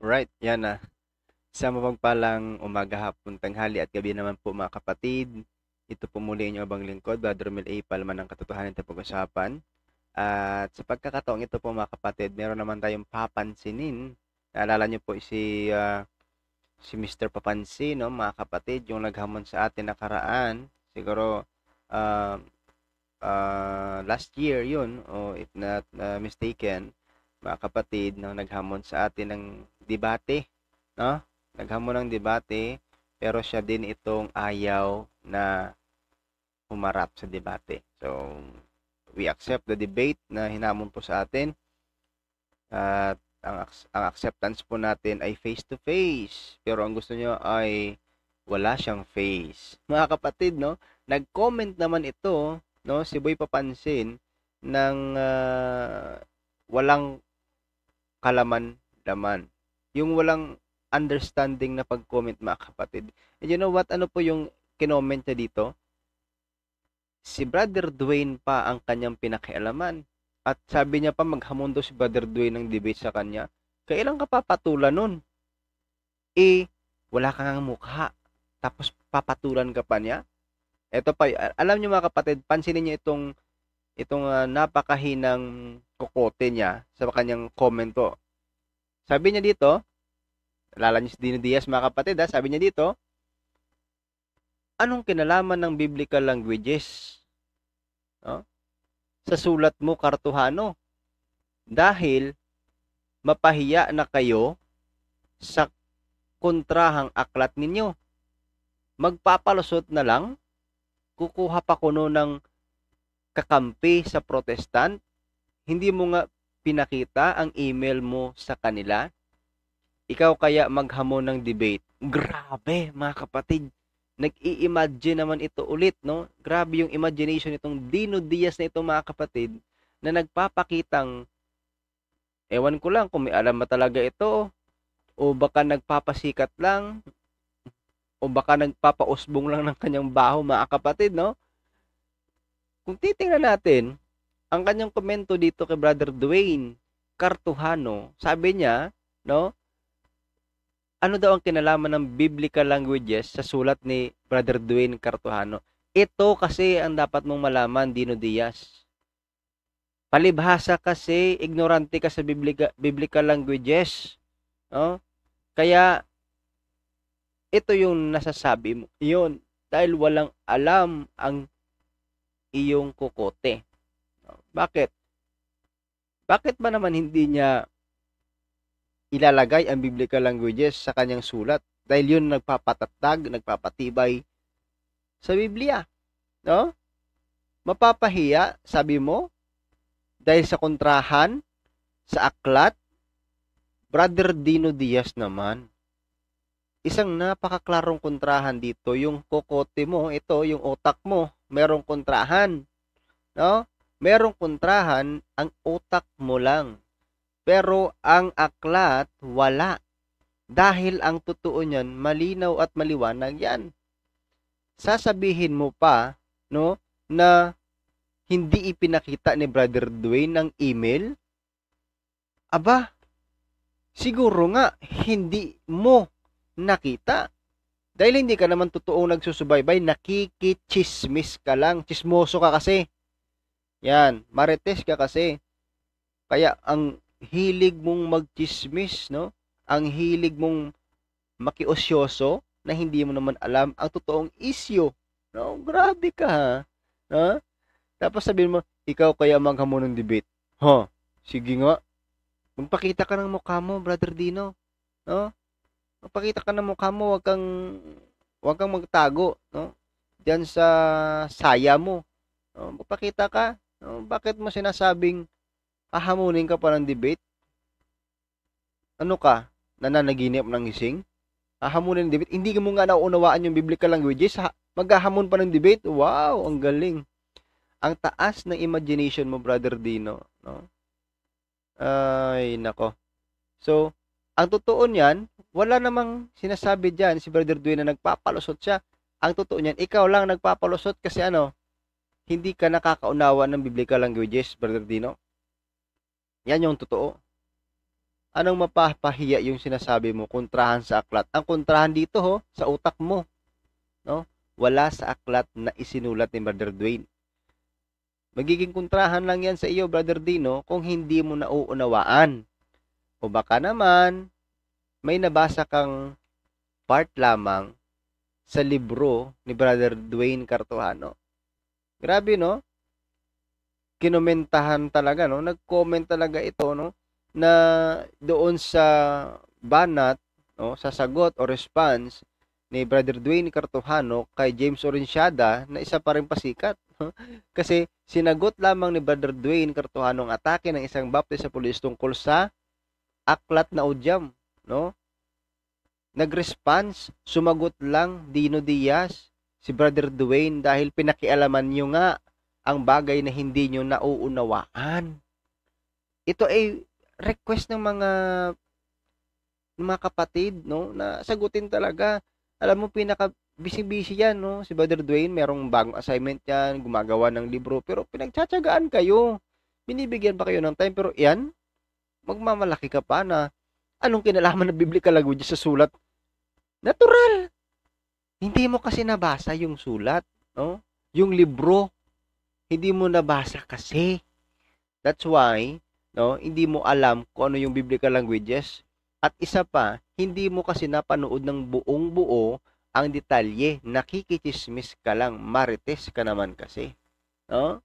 Right, yan na. Sa mapagpalang umaga, hapon, tanghali at gabi naman po mga kapatid. Ito po muli inyong abang lingkod, Brother Mel A. Palman ng Katotohanan at Pag-usapan. At sa pagkakataong ito po mga kapatid, meron naman tayong papansinin. Naalala niyo po si, uh, si Mr. Papansin, no, mga kapatid, yung naghamon sa atin nakaraan. Siguro uh, uh, last year yun, o oh, if not uh, mistaken, mga kapatid, nang no, naghamon sa atin ng debate, no? Naghamon ng debate, pero siya din itong ayaw na humarap sa debate. So, we accept the debate na hinamon po sa atin. At ang, ang acceptance po natin ay face-to-face. Pero ang gusto nyo ay wala siyang face. Mga kapatid, no? Nag-comment naman ito, no? Si Boy Papansin ng uh, walang kalaman-laman. Yung walang understanding na pag-comment mga kapatid. And you know what? Ano po yung kinoment niya dito? Si Brother Dwayne pa ang kanyang pinakialaman. At sabi niya pa maghamon daw si Brother Dwayne ng debate sa kanya. Kailan ka papatulan nun? Eh, wala ka nga mukha. Tapos papatulan ka pa niya? Ito pa, alam niyo mga kapatid, pansinin niyo itong itong uh, napakahinang kokote niya sa kanyang komento. Sabi niya dito, alala din ni Diaz mga kapatid ha, sabi niya dito, anong kinalaman ng biblical languages? No? Sa sulat mo, Kartuhano. Dahil mapahiya na kayo sa kontrahang aklat ninyo. Magpapalusot na lang, kukuha pa kuno ng kakampi sa protestant, hindi mo nga pinakita ang email mo sa kanila? Ikaw kaya maghamon ng debate. Grabe, mga kapatid. Nag-i-imagine naman ito ulit, no? Grabe yung imagination itong Dino Diaz na ito, mga kapatid, na nagpapakitang, ewan ko lang kung may alam ba talaga ito, o baka nagpapasikat lang, o baka nagpapausbong lang ng kanyang baho, mga kapatid, no? Kung titingnan natin, ang kanyang komento dito kay Brother Dwayne Cartujano, sabi niya, no, ano daw ang kinalaman ng biblical languages sa sulat ni Brother Dwayne Cartujano? Ito kasi ang dapat mong malaman, Dino Diaz. Palibhasa kasi, ignorante ka sa biblica, biblical languages. No? Kaya, ito yung nasasabi mo. Yun, dahil walang alam ang iyong kukote. Bakit? Bakit ba naman hindi niya ilalagay ang biblical languages sa kanyang sulat? Dahil yun nagpapatatag, nagpapatibay sa Biblia. No? Mapapahiya, sabi mo, dahil sa kontrahan, sa aklat, Brother Dino Diaz naman, isang napakaklarong kontrahan dito, yung kokote mo, ito, yung otak mo, merong kontrahan. No? merong kontrahan, ang utak mo lang. Pero ang aklat, wala. Dahil ang totoo niyan, malinaw at maliwanag yan. Sasabihin mo pa, no, na hindi ipinakita ni Brother Dwayne ang email? Aba, siguro nga hindi mo nakita. Dahil hindi ka naman totoong nagsusubaybay, nakikichismis ka lang. Chismoso ka kasi. Yan, marites ka kasi. Kaya ang hilig mong magchismis, no? Ang hilig mong makiosyoso na hindi mo naman alam ang totoong isyo. No, grabe ka ha. No? Tapos sabihin mo, ikaw kaya maghamon ng debate. Ha, huh, sige nga. Magpakita ka ng mukha mo, Brother Dino. No? Magpakita ka ng mukha mo, wag kang wag kang magtago, no? Diyan sa saya mo. No? Magpakita ka, bakit mo sinasabing hahamunin ka pa ng debate? Ano ka? Nananaginip ng gising? Hahamunin ng debate? Hindi mo nga nauunawaan yung biblical languages. maghahamon pa ng debate? Wow, ang galing. Ang taas ng imagination mo, Brother Dino. No? Ay, nako. So, ang totoo niyan, wala namang sinasabi diyan si Brother Dwayne na nagpapalusot siya. Ang totoo niyan, ikaw lang nagpapalusot kasi ano, hindi ka nakakaunawa ng biblical languages, Brother Dino. Yan yung totoo. Anong mapapahiya yung sinasabi mo, kontrahan sa aklat? Ang kontrahan dito ho, sa utak mo. No? Wala sa aklat na isinulat ni Brother Dwayne. Magiging kontrahan lang yan sa iyo, Brother Dino, kung hindi mo nauunawaan. O baka naman, may nabasa kang part lamang sa libro ni Brother Dwayne Cartuano Grabe, no? Kinomentahan talaga, no? Nag-comment talaga ito, no? Na doon sa banat, no? Sa sagot o response ni Brother Dwayne Cartojano kay James Orenciada na isa pa rin pasikat. Kasi sinagot lamang ni Brother Dwayne Cartojano ang atake ng isang Baptist sa pulis tungkol sa aklat na udyam, no? Nag-response, sumagot lang Dino Diaz si Brother Dwayne dahil pinakialaman nyo nga ang bagay na hindi nyo nauunawaan. Ito ay request ng mga ng mga kapatid no na sagutin talaga. Alam mo pinaka busy-busy yan no si Brother Dwayne merong bagong assignment yan, gumagawa ng libro pero pinagtsatsagaan kayo. Binibigyan pa kayo ng time pero yan magmamalaki ka pa na anong kinalaman ng biblical language sa sulat? Natural. Hindi mo kasi nabasa yung sulat, no? Yung libro, hindi mo nabasa kasi. That's why, no, hindi mo alam kung ano yung biblical languages. At isa pa, hindi mo kasi napanood ng buong buo ang detalye. Nakikichismis ka lang, marites ka naman kasi. No?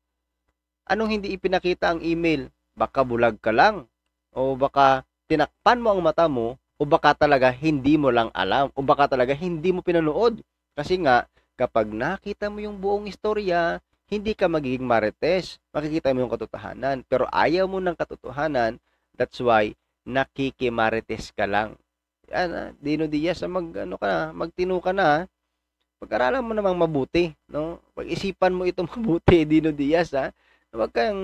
Anong hindi ipinakita ang email? Baka bulag ka lang. O baka tinakpan mo ang mata mo o baka talaga hindi mo lang alam o baka talaga hindi mo pinanood. Kasi nga, kapag nakita mo yung buong istorya, hindi ka magiging marites. Makikita mo yung katotohanan. Pero ayaw mo ng katotohanan, that's why nakikimarites ka lang. Yan, ah, Dino Diaz, mag, ano ka na, magtino ka na. Ah. Pag-aralan mo namang mabuti. No? Pag-isipan mo ito mabuti, Dino Diaz. Ha? Ah. Huwag kang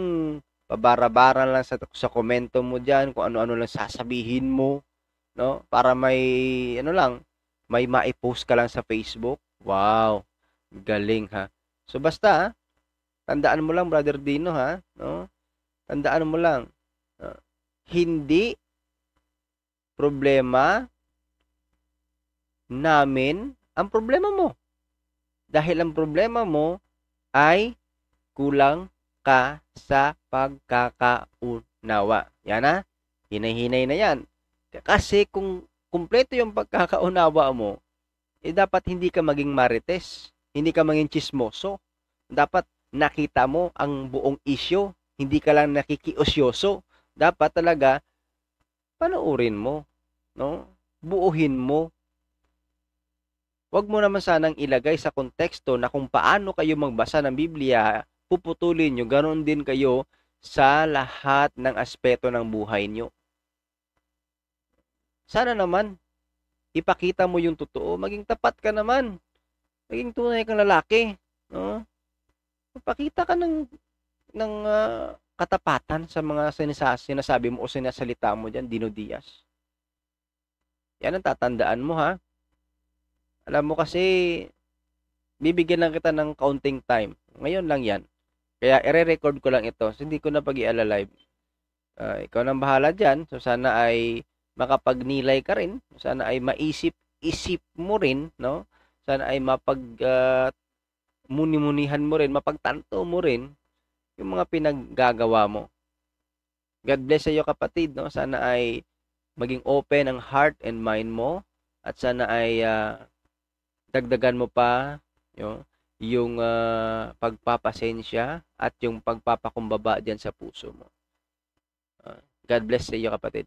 pabara-bara lang sa, sa komento mo dyan, kung ano-ano lang sasabihin mo no? Para may ano lang, may ma-post ka lang sa Facebook. Wow. Galing ha. So basta tandaan mo lang brother Dino ha, no? Tandaan mo lang. No? Hindi problema namin ang problema mo. Dahil ang problema mo ay kulang ka sa pagkakaunawa. Yan ha? hinay na yan. Kasi kung kumpleto yung pagkakaunawa mo, eh dapat hindi ka maging marites, hindi ka maging chismoso. Dapat nakita mo ang buong isyo, hindi ka lang nakikiosyoso. Dapat talaga panoorin mo, no? Buuhin mo. Huwag mo naman sanang ilagay sa konteksto na kung paano kayo magbasa ng Biblia, puputulin nyo, ganoon din kayo sa lahat ng aspeto ng buhay nyo. Sana naman, ipakita mo yung totoo. Maging tapat ka naman. Maging tunay kang lalaki. No? Ipakita ka ng, ng uh, katapatan sa mga sinasabi mo o sinasalita mo dyan, Dino Diaz. Yan ang tatandaan mo ha. Alam mo kasi, bibigyan lang kita ng counting time. Ngayon lang yan. Kaya ire-record ko lang ito. So, hindi ko na pag-iala live. Uh, ikaw nang bahala dyan. So sana ay makapagnilay ka rin. Sana ay maisip-isip mo rin, no? Sana ay mapag uh, munimunihan mo rin, mapagtanto mo rin yung mga pinaggagawa mo. God bless sa iyo kapatid, no? Sana ay maging open ang heart and mind mo at sana ay uh, dagdagan mo pa yung yung uh, ah, pagpapasensya at yung pagpapakumbaba diyan sa puso mo. God bless sa iyo kapatid.